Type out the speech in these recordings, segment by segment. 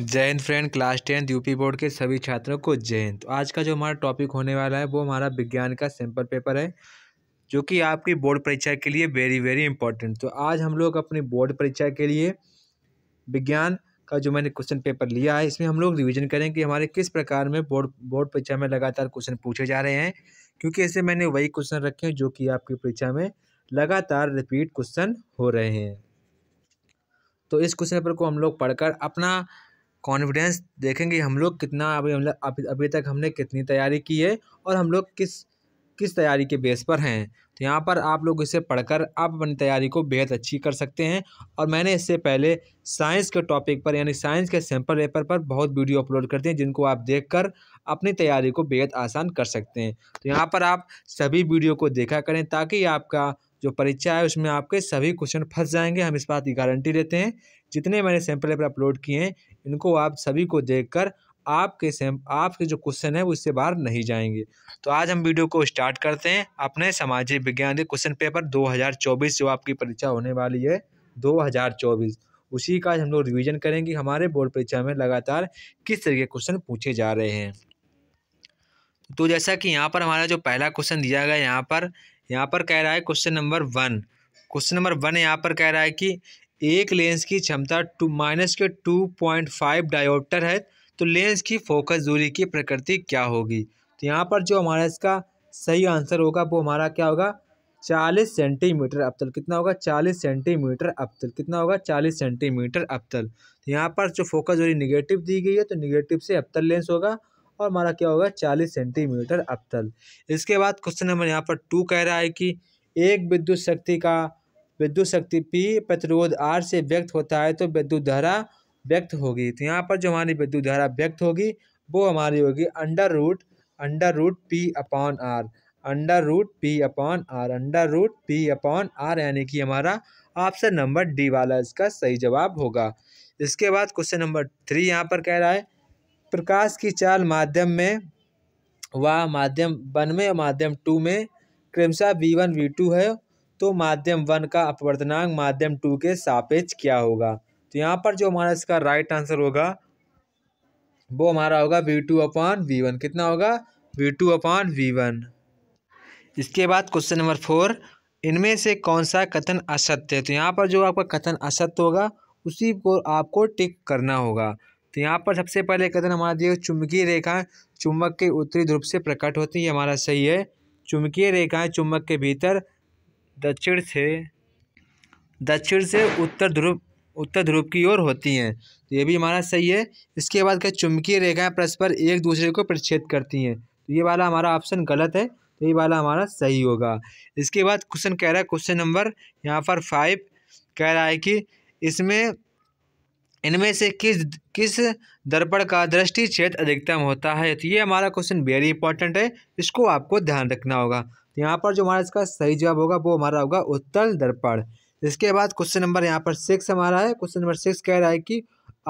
जय Hind friend class tenth UP board के सभी छात्रों को जय हिंद तो आज का जो हमारा टॉपिक होने वाला है वो हमारा विज्ञान का सैम्पल पेपर है जो कि आपकी बोर्ड परीक्षा के लिए वेरी वेरी इंपॉर्टेंट तो आज हम लोग अपनी बोर्ड परीक्षा के लिए विज्ञान का जो मैंने क्वेश्चन पेपर लिया है इसमें हम लोग रिविजन करें कि हमारे किस प्रकार में बोर्ड बोर्ड परीक्षा में लगातार क्वेश्चन पूछे जा रहे हैं क्योंकि ऐसे मैंने वही क्वेश्चन रखे हैं जो कि आपकी परीक्षा में लगातार रिपीट क्वेश्चन हो रहे हैं तो इस क्वेश्चन पेपर को हम लोग पढ़कर अपना कॉन्फिडेंस देखेंगे हम लोग कितना अभी हम लोग अभी तक हमने कितनी तैयारी की है और हम लोग किस किस तैयारी के बेस पर हैं तो यहाँ पर आप लोग इसे पढ़कर आप अपनी तैयारी को बेहद अच्छी कर सकते हैं और मैंने इससे पहले साइंस के टॉपिक पर यानी साइंस के सैम्पल पेपर पर बहुत वीडियो अपलोड करते हैं जिनको आप देखकर अपनी तैयारी को बेहद आसान कर सकते हैं तो यहाँ पर आप सभी वीडियो को देखा करें ताकि आपका जो परीक्षा है उसमें आपके सभी क्वेश्चन फंस जाएंगे हम इस बात की गारंटी देते हैं जितने मैंने सैम्पल पेपर पर अपलोड किए हैं इनको आप सभी को देख कर आपके सेम आपके जो क्वेश्चन है वो इससे बाहर नहीं जाएंगे तो आज हम वीडियो को स्टार्ट करते हैं अपने सामाजिक विज्ञान के क्वेश्चन पेपर 2024 जो आपकी परीक्षा होने वाली है 2024 उसी का हम लोग रिवीजन करेंगे हमारे बोर्ड परीक्षा में लगातार किस तरीके क्वेश्चन पूछे जा रहे हैं तो जैसा कि यहाँ पर हमारा जो पहला क्वेश्चन दिया गया यहाँ पर यहाँ पर कह रहा है question number one question number one यहाँ पर कह रहा है कि एक लेंस की क्षमता टू माइनस के टू पॉइंट फाइव डायोप्टर है तो लेंस की फोकस दूरी की प्रकृति क्या होगी तो यहाँ पर जो हमारा इसका सही आंसर होगा वो हमारा क्या होगा चालीस सेंटीमीटर अबतल कितना होगा चालीस सेंटीमीटर अबतल कितना होगा चालीस सेंटीमीटर अबतल तो यहाँ पर जो फोकस दूरी निगेटिव दी गई है तो निगेटिव से अबतल लेंस होगा और हमारा क्या होगा चालीस सेंटीमीटर अबतल इसके बाद क्वेश्चन नंबर यहाँ पर टू कह रहा है कि एक विद्युत शक्ति का विद्युत शक्ति पी प्रतिरोध आर से व्यक्त होता है तो विद्युत धारा व्यक्त होगी तो यहाँ पर जो हमारी विद्युत धारा व्यक्त होगी वो हमारी होगी under root under root P upon R under root P upon R under root P upon R यानी कि हमारा ऑप्शन नंबर डी वाला इसका सही जवाब होगा इसके बाद क्वेश्चन नंबर थ्री यहाँ पर कह रहा है प्रकाश की चाल माध्यम में व माध्यम वन में माध्यम टू में क्रमशः वी वन वी टू है तो माध्यम वन का अपवर्तनांक माध्यम टू के सापेक्ष क्या होगा तो यहाँ पर जो हमारा इसका राइट आंसर होगा वो हमारा होगा V two upon V one कितना होगा V two upon V one इसके बाद क्वेश्चन नंबर फोर इनमें से कौन सा कथन असत्य है तो यहाँ पर जो आपका कथन असत्य होगा उसी को आपको टिक करना होगा तो यहाँ पर सबसे पहले कथन हमारा दिए चुंबकीय रेखाएं चुंबक के उत्तरी ध्रुव से प्रकट होती है हमारा सही है चुंबकीय रेखाएं चुंबक के भीतर दक्षिण से दक्षिण से उत्तर ध्रुव उत्तर ध्रुव की ओर होती हैं तो ये भी हमारा सही है इसके बाद क्या चुंबकीय रेखाएं परस्पर एक दूसरे को प्रच्छेद करती हैं तो ये वाला हमारा ऑप्शन गलत है तो ये वाला हमारा सही होगा इसके बाद क्वेश्चन कह रहा है क्वेश्चन नंबर यहाँ पर फाइव कह रहा है कि इसमें इनमें से किस किस दर्पण का दृष्टि क्षेत्र अधिकतम होता है तो ये हमारा क्वेश्चन वेरी इंपॉर्टेंट है इसको आपको ध्यान रखना होगा यहाँ पर जो हमारा इसका सही जवाब होगा वो हमारा होगा उत्तल दर्पण इसके बाद क्वेश्चन नंबर यहाँ पर सिक्स हमारा है क्वेश्चन नंबर सिक्स कह रहा है कि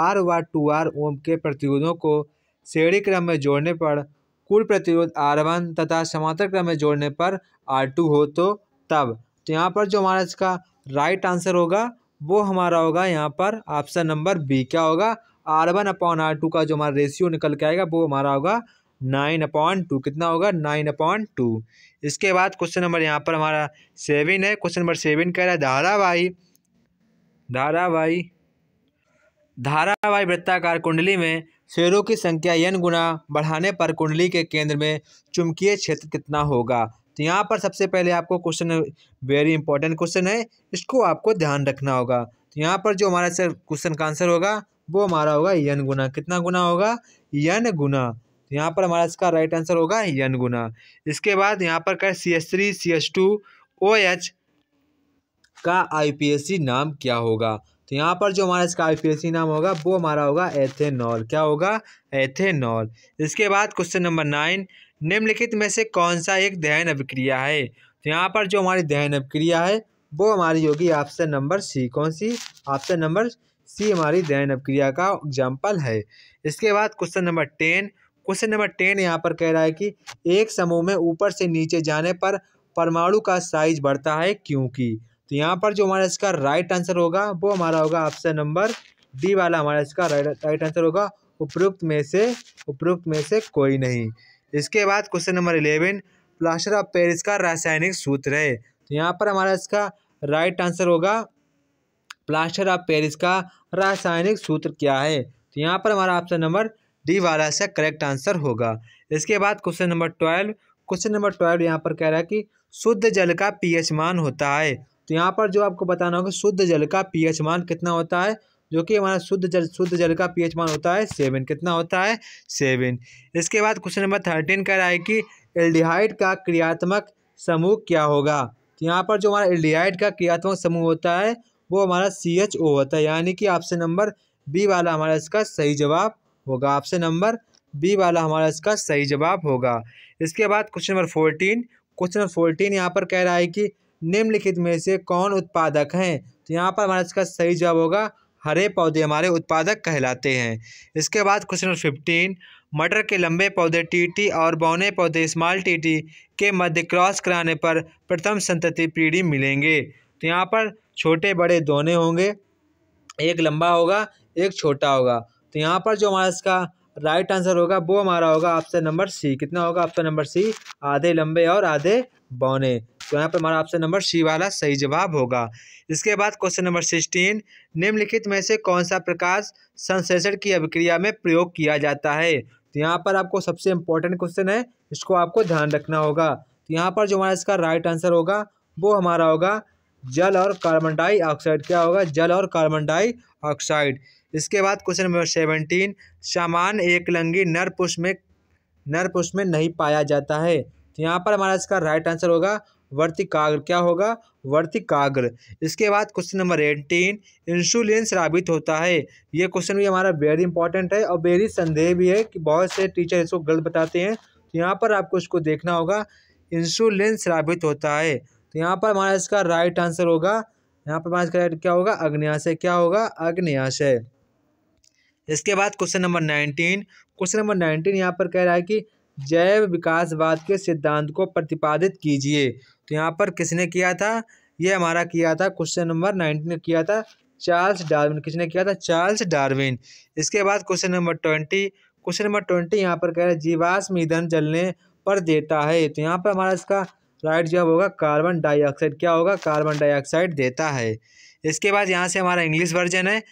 आर व टू आर ओम के प्रतिरोधों को श्रेणी क्रम में जोड़ने पर कुल प्रतिरोध आर वन तथा समांतर क्रम में जोड़ने पर आर टू हो तो तब तो यहाँ पर जो हमारा इसका राइट आंसर होगा वो हमारा होगा यहाँ पर ऑप्शन नंबर बी क्या होगा R one upon R two का जो हमारा रेशियो निकल के आएगा वो हमारा होगा नाइन अपॉन टू कितना होगा नाइन अपॉन टू इसके बाद क्वेश्चन नंबर यहाँ पर हमारा सेवन है क्वेश्चन नंबर सेवन कह रहा है धारावाही धारावाही धारावाही वृत्ताकार कुंडली में शेरों की संख्या यन गुना बढ़ाने पर कुंडली के केंद्र में चुंबकीय क्षेत्र कितना होगा तो यहाँ पर सबसे पहले आपको क्वेश्चन वेरी इंपॉर्टेंट क्वेश्चन है इसको आपको ध्यान रखना होगा तो यहाँ पर जो हमारा सर क्वेश्चन का आंसर होगा वो हमारा होगा यन गुना कितना गुना होगा यन गुना तो यहाँ पर हमारा इसका राइट आंसर होगा यन गुना इसके बाद यहाँ पर क्या C S three C S two O H का आईपीएससी नाम क्या होगा तो यहाँ पर जो हमारा इसका आईपीएससी नाम होगा वो हमारा होगा एथेनॉल क्या होगा एथेनॉल इसके बाद क्वेश्चन नंबर नाइन निम्नलिखित में से कौन सा एक दहन अभिक्रिया है तो यहाँ पर जो हमारी दहन अभिक्रिया है वो हमारी होगी ऑप्शन नंबर सी कौन सी ऑप्शन नंबर सी हमारी दहन अभिक्रिया का एग्जाम्पल है इसके बाद question number ten question number ten यहाँ पर कह रहा है कि एक समूह में ऊपर से नीचे जाने पर परमाणु का साइज बढ़ता है क्योंकि तो यहाँ पर जो हमारा इसका राइट आंसर होगा वो हमारा होगा ऑप्शन नंबर डी वाला हमारा इसका राइट राइट आंसर होगा उपरोक्त में से उपरोक्त में से कोई नहीं इसके बाद question number eleven plaster of Paris का रासायनिक सूत्र है तो यहाँ पर हमारा इसका राइट आंसर होगा प्लास्टर ऑफ पेरिस का रासायनिक सूत्र क्या है तो यहाँ पर हमारा ऑप्शन नंबर डी वाला इसका करेक्ट आंसर होगा इसके बाद question number twelve question number twelve यहाँ पर कह रहा है कि शुद्ध जल का पीएच मान होता है तो यहाँ पर जो आपको बताना होगा शुद्ध जल का पीएच मान कितना होता है जो कि हमारा शुद्ध जल शुद्ध जल का पीएच मान होता है सेवन कितना होता है सेवन इसके बाद क्वेश्चन नंबर थर्टीन कह रहा है कि एल्डिहाइड का क्रियात्मक समूह क्या होगा तो यहाँ पर जो हमारा एल्डिहाइड का क्रियात्मक समूह होता है वो हमारा सी एच ओ होता है यानी कि ऑप्शन नंबर बी वाला हमारा इसका सही जवाब होगा ऑप्शन नंबर बी वाला हमारा इसका सही जवाब होगा इसके बाद question number fourteen question number fourteen यहाँ पर कह रहा है कि निम्नलिखित में से कौन उत्पादक हैं तो यहाँ पर हमारा इसका सही जवाब होगा हरे पौधे हमारे उत्पादक कहलाते हैं इसके बाद क्वेश्चन नंबर फिफ्टीन मटर के लंबे पौधे टीटी और बौने पौधे स्मॉल टीटी के मध्य क्रॉस कराने पर प्रथम संतति पीढ़ी मिलेंगे तो यहाँ पर छोटे बड़े दोने होंगे एक लंबा होगा एक छोटा होगा तो यहाँ पर जो हमारा इसका राइट आंसर होगा वो हमारा होगा ऑप्शन नंबर सी कितना होगा ऑप्शन नंबर सी आधे लंबे और आधे बौने तो यहाँ पर हमारा ऑप्शन नंबर सी वाला सही जवाब होगा इसके बाद क्वेश्चन नंबर सिक्सटीन निम्नलिखित में से कौन सा प्रकाश संश्लेषण की अभिक्रिया में प्रयोग किया जाता है तो यहाँ पर आपको सबसे इम्पोर्टेंट क्वेश्चन है इसको आपको ध्यान रखना होगा तो यहाँ पर जो हमारा इसका राइट आंसर होगा वो हमारा होगा जल और कार्बन डाइऑक्साइड क्या होगा जल और कार्बन डाइऑक्साइड इसके बाद क्वेश्चन नंबर सेवनटीन सामान्य एक नर पुष्प में नरपुष में नहीं पाया जाता है तो यहाँ पर हमारा इसका राइट आंसर होगा वर्तिकाग्र क्या होगा वर्तिकाग्र इसके बाद क्वेश्चन नंबर एटीन इंसुलिन श्राबित होता है ये क्वेश्चन भी हमारा वेरी इंपॉर्टेंट है और वेरी संदेह भी है कि बहुत से टीचर इसको गलत बताते हैं तो यहाँ पर आपको इसको देखना होगा इंसुलिन श्रावित होता है तो यहाँ पर हमारा इसका राइट आंसर होगा यहाँ पर हमारा इसका राइट क्या होगा अग्नियाशय क्या होगा अग्नियाशय इसके बाद question number nineteen question number nineteen यहाँ पर कह रहा है कि जैव विकासवाद के सिद्धांत को प्रतिपादित कीजिए तो यहाँ पर किसने किया था ये हमारा किया था क्वेश्चन नंबर नाइनटीन ने किया था चार्ल्स डार्विन किसने किया था चार्ल्स डार्विन इसके बाद question number twenty question number twenty यहाँ पर कह रहा है जीवाश्म ईंधन जलने पर देता है तो यहाँ पर हमारा इसका राइट जवाब होगा कार्बन डाइऑक्साइड क्या होगा कार्बन डाइऑक्साइड देता है इसके बाद यहाँ से हमारा इंग्लिश वर्जन है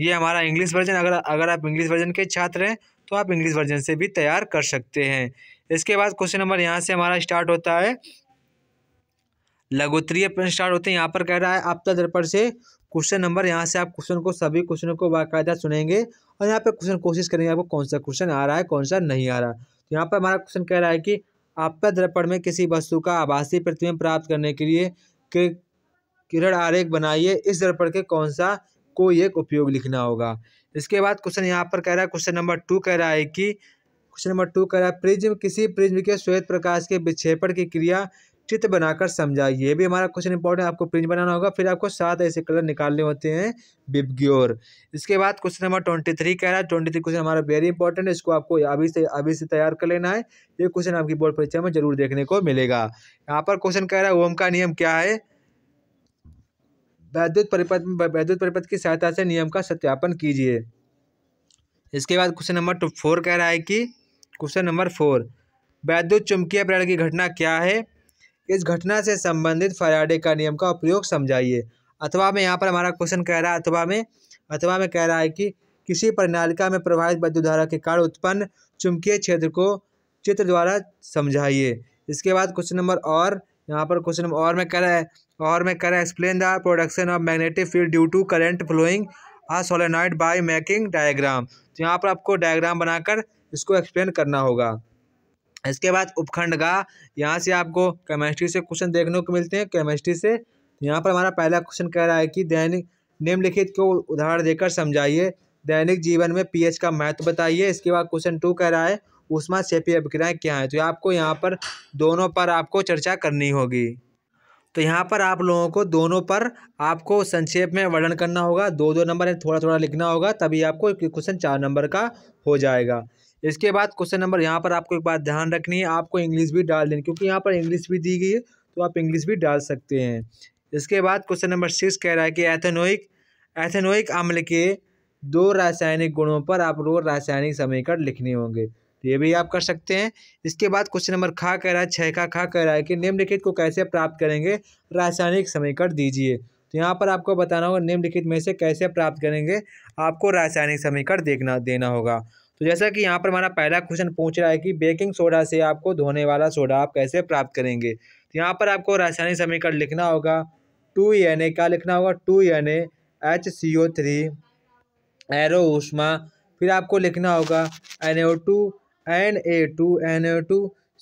ये हमारा इंग्लिश वर्जन अगर अगर आप इंग्लिश वर्जन के छात्र हैं तो आप इंग्लिश वर्जन से भी तैयार कर सकते हैं इसके बाद क्वेश्चन नंबर यहाँ से हमारा स्टार्ट होता है लघुत्तरीय प्रश्न स्टार्ट होते हैं यहाँ पर कह रहा है आपदा दर्पण से क्वेश्चन नंबर यहाँ से आप क्वेश्चन को सभी क्वेश्चनों को बाकायदा सुनेंगे और यहाँ पर क्वेश्चन कोशिश करेंगे आपको कौन सा क्वेश्चन आ रहा है कौन सा नहीं आ रहा है तो यहाँ पर हमारा क्वेश्चन कह रहा है कि आपका दर्पण में किसी वस्तु का आभासी प्रतिबिंब प्राप्त करने के लिए किरण आरेख बनाइए इस दर्पण के कौन सा कोई एक उपयोग लिखना होगा इसके बाद क्वेश्चन यहाँ पर कह रहा है क्वेश्चन नंबर टू कह रहा है कि क्वेश्चन नंबर टू कह रहा है प्रिज्म किसी प्रिज्म के श्वेत प्रकाश के विक्षेपण की क्रिया चित्र बनाकर समझाइए भी हमारा क्वेश्चन इंपॉर्टेंट आपको प्रिंट बनाना होगा फिर आपको सात ऐसे कलर निकालने होते हैं बिबग्योर इसके बाद क्वेश्चन नंबर ट्वेंटी थ्री कह रहा है ट्वेंटी थ्री क्वेश्चन हमारा वेरी इंपॉर्टेंट है इसको आपको अभी से अभी से तैयार कर लेना है ये क्वेश्चन आपकी बोर्ड परीक्षा में जरूर देखने को मिलेगा यहाँ पर क्वेश्चन कह रहा है ओम का नियम क्या है वैद्युत परिपथ वैद्युत परिपथ की सहायता से नियम का सत्यापन कीजिए इसके बाद क्वेश्चन नंबर फोर कह रहा है कि क्वेश्चन नंबर फोर वैद्युत चुंबकीय प्रेरण की घटना क्या है इस घटना से संबंधित फराडे का नियम का उपयोग समझाइए अथवा में यहाँ पर हमारा क्वेश्चन कह रहा है अथवा में अथवा में कह रहा है कि किसी प्रणालिका में प्रभावित धारा के कारण उत्पन्न चुंबकीय क्षेत्र को चित्र द्वारा समझाइए इसके बाद क्वेश्चन नंबर और यहाँ पर क्वेश्चन नंबर और में कह रहा है और में कह रहा है explain the production of magnetic field due to current flowing a solenoid by making diagram तो यहाँ पर आपको डायग्राम बनाकर इसको एक्सप्लेन करना होगा इसके बाद उपखंड का यहाँ से आपको केमिस्ट्री से क्वेश्चन देखने को मिलते हैं केमिस्ट्री से यहाँ पर हमारा पहला क्वेश्चन कह रहा है कि दैनिक निम्नलिखित को उदाहरण देकर समझाइए दैनिक जीवन में पीएच का महत्व बताइए इसके बाद क्वेश्चन टू कह रहा है उष्मा सेपी अभिक्रियाएँ क्या हैं तो आपको यहाँ पर दोनों पर आपको चर्चा करनी होगी तो यहाँ पर आप लोगों को दोनों पर आपको संक्षेप में वर्णन करना होगा दो दो नंबर थोड़ा थोड़ा लिखना होगा तभी आपको क्वेश्चन चार नंबर का हो जाएगा इसके बाद क्वेश्चन नंबर यहाँ पर आपको एक बात ध्यान रखनी है आपको इंग्लिश भी डाल देनी क्योंकि यहाँ पर इंग्लिश भी दी गई है तो आप इंग्लिश भी डाल सकते हैं इसके बाद क्वेश्चन नंबर सिक्स कह रहा है कि एथेनोइक एथेनोइक अम्ल के दो रासायनिक गुणों पर आप रो रासायनिक समीकरण लिखने होंगे तो ये भी आप कर सकते हैं इसके बाद क्वेश्चन नंबर खा कह रहा है छः का खा कह रहा है कि निम्नलिखित को कैसे प्राप्त करेंगे रासायनिक समीकरण दीजिए तो यहाँ पर आपको बताना होगा निम्नलिखित में से कैसे प्राप्त करेंगे आपको रासायनिक समीकरण देखना देना होगा तो जैसा कि यहाँ पर हमारा पहला क्वेश्चन पूछ रहा है कि बेकिंग सोडा से आपको धोने वाला सोडा आप कैसे प्राप्त करेंगे तो यहाँ पर आपको रासायनिक समीकरण लिखना होगा टू एन ए क्या लिखना होगा two N H C O three arrow ऊष्मा फिर आपको लिखना होगा N O two N A two N O two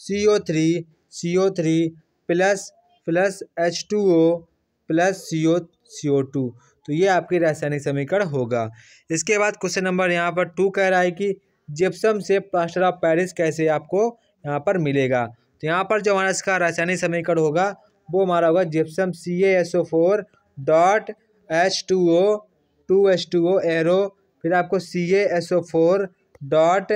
C O three C O three plus plus H two O plus C O C O two तो ये आपकी रासायनिक समीकरण होगा इसके बाद क्वेश्चन नंबर यहाँ पर टू कह रहा है कि जिप्सम से प्लास्टर ऑफ पेरिस कैसे आपको यहाँ पर मिलेगा तो यहाँ पर जो हमारा इसका रासायनिक समीकरण होगा वो हमारा होगा gypsum C S O four dot H two O two H two O arrow फिर आपको C S O four dot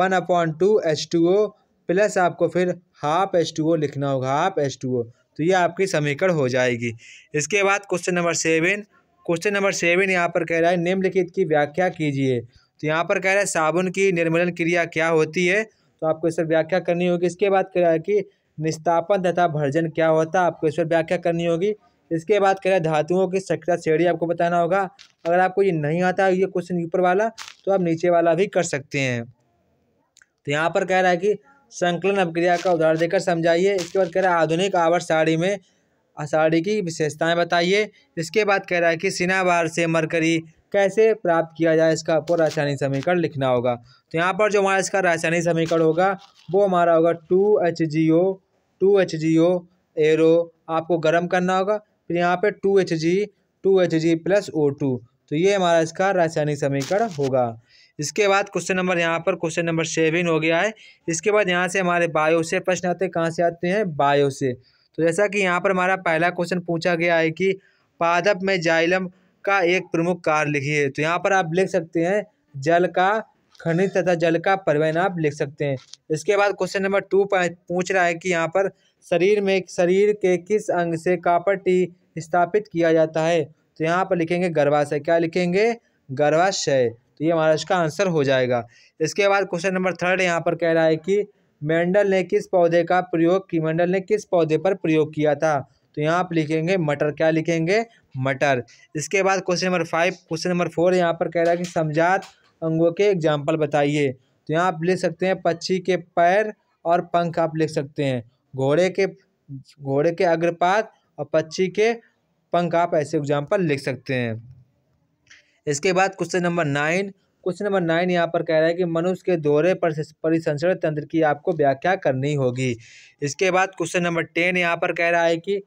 one upon two H two O plus आपको फिर हाफ एच टू ओ लिखना होगा हाफ एच टू ओ तो ये आपकी समीकरण हो जाएगी इसके बाद question number seven question number seven यहाँ पर कह रहा है निम्नलिखित की व्याख्या कीजिए तो यहाँ पर कह रहा है साबुन की निर्मलन क्रिया क्या होती है तो आपको इस पर व्याख्या करनी होगी इसके बाद कह रहा है कि निस्तापन तथा भर्जन क्या होता है आपको इस पर व्याख्या करनी होगी इसके बाद कह रहा है धातुओं की सक्रिय श्रेणी आपको बताना होगा अगर आपको ये नहीं आता ये क्वेश्चन ऊपर वाला तो आप नीचे वाला भी कर सकते हैं तो यहाँ पर कह रहा है कि संकलन अपक्रिया का उदाहरण देकर समझाइए इसके बाद कह रहा है आधुनिक आवर्त साड़ी में आषाढ़ी की विशेषताएं बताइए इसके बाद कह रहा है कि सिनावार से मरकरी कैसे प्राप्त किया जाए इसका आपको रासायनिक समीकरण लिखना होगा तो यहाँ पर जो हमारा इसका रासायनिक समीकरण होगा वो हमारा होगा two H G O two H G O arrow आपको गर्म करना होगा फिर यहाँ पर two H G two H G plus O two तो ये हमारा इसका रासायनिक समीकरण होगा इसके बाद क्वेश्चन नंबर यहाँ पर क्वेश्चन नंबर सेवन हो गया है इसके बाद यहाँ से हमारे बायो से प्रश्न आते हैं कहाँ से आते हैं बायो से तो जैसा कि यहाँ पर हमारा पहला क्वेश्चन पूछा गया है कि पादप में जाइलम का एक प्रमुख कार्य लिखिए तो यहाँ पर आप लिख सकते हैं जल का खनिज तथा जल का परिवहन आप लिख सकते हैं इसके बाद क्वेश्चन नंबर टू पूछ रहा है कि यहाँ पर शरीर में शरीर के किस अंग से कापर टी स्थापित किया जाता है तो यहाँ पर लिखेंगे गर्भाशय क्या लिखेंगे गर्भाशय तो ये हमारा इसका आंसर हो जाएगा इसके बाद क्वेश्चन नंबर थर्ड यहाँ पर कह रहा है कि मेंडल ने किस पौधे का प्रयोग की मेंडल ने किस पौधे पर प्रयोग किया था तो यहाँ आप लिखेंगे मटर क्या लिखेंगे मटर इसके बाद question number five question number four यहाँ पर कह रहा है कि समझात अंगों के एग्जाम्पल बताइए तो यहाँ आप लिख सकते हैं पक्षी के पैर और पंख आप लिख सकते हैं घोड़े के घोड़े के अग्रपात और पक्षी के पंख आप ऐसे एग्जाम्पल लिख सकते हैं इसके बाद question number nine question number nine यहाँ पर कह रहा है कि मनुष्य के दोहरे परिसंचरण तंत्र की आपको व्याख्या करनी होगी इसके बाद क्वेश्चन नंबर टेन यहाँ पर कह रहा है कि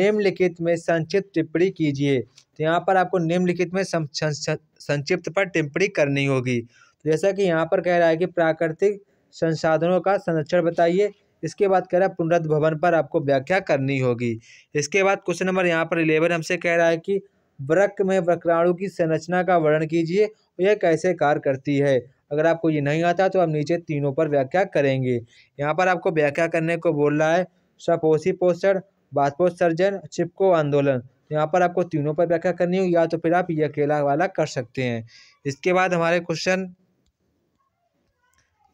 निम्नलिखित में संक्षिप्त टिप्पणी कीजिए तो यहाँ पर आपको निम्नलिखित में संक्षिप्त पर टिप्पणी करनी होगी तो जैसा कि यहाँ पर कह रहा है कि प्राकृतिक संसाधनों का संरक्षण बताइए इसके बाद कह रहा है भवन पर आपको व्याख्या करनी होगी इसके बाद क्वेश्चन नंबर यहाँ पर इलेवन हमसे कह रहा है कि वृक में वक्राणु की संरचना का वर्णन कीजिए यह कैसे कार्य करती है अगर आपको ये नहीं आता तो आप नीचे तीनों पर व्याख्या करेंगे यहाँ पर आपको व्याख्या करने को बोल रहा है सपोषी पोषण बाष्पोत्सर्जन चिपको आंदोलन यहाँ पर आपको तीनों पर व्याख्या करनी हो या तो फिर आप ये अकेला वाला कर सकते हैं इसके बाद हमारे क्वेश्चन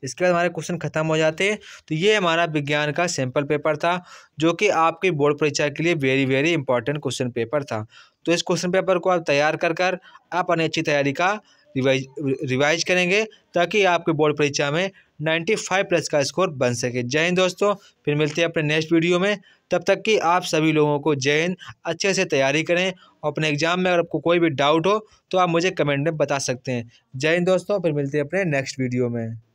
इसके बाद हमारे क्वेश्चन खत्म हो जाते हैं तो ये हमारा विज्ञान का सैम्पल पेपर था जो कि आपके बोर्ड परीक्षा के लिए very very important question paper था तो इस क्वेश्चन पेपर को आप तैयार कर कर आप अपनी अच्छी तैयारी का रिवाइज रिवाइज करेंगे ताकि आपके बोर्ड परीक्षा में नाइन्टी फाइव प्लस का स्कोर बन सके जय हिंद दोस्तों फिर मिलते हैं अपने नेक्स्ट वीडियो में तब तक कि आप सभी लोगों को जय हिंद अच्छे से तैयारी करें और अपने एग्जाम में अगर आपको कोई भी डाउट हो तो आप मुझे कमेंट में बता सकते हैं जय हिंद दोस्तों फिर मिलते हैं अपने नेक्स्ट वीडियो में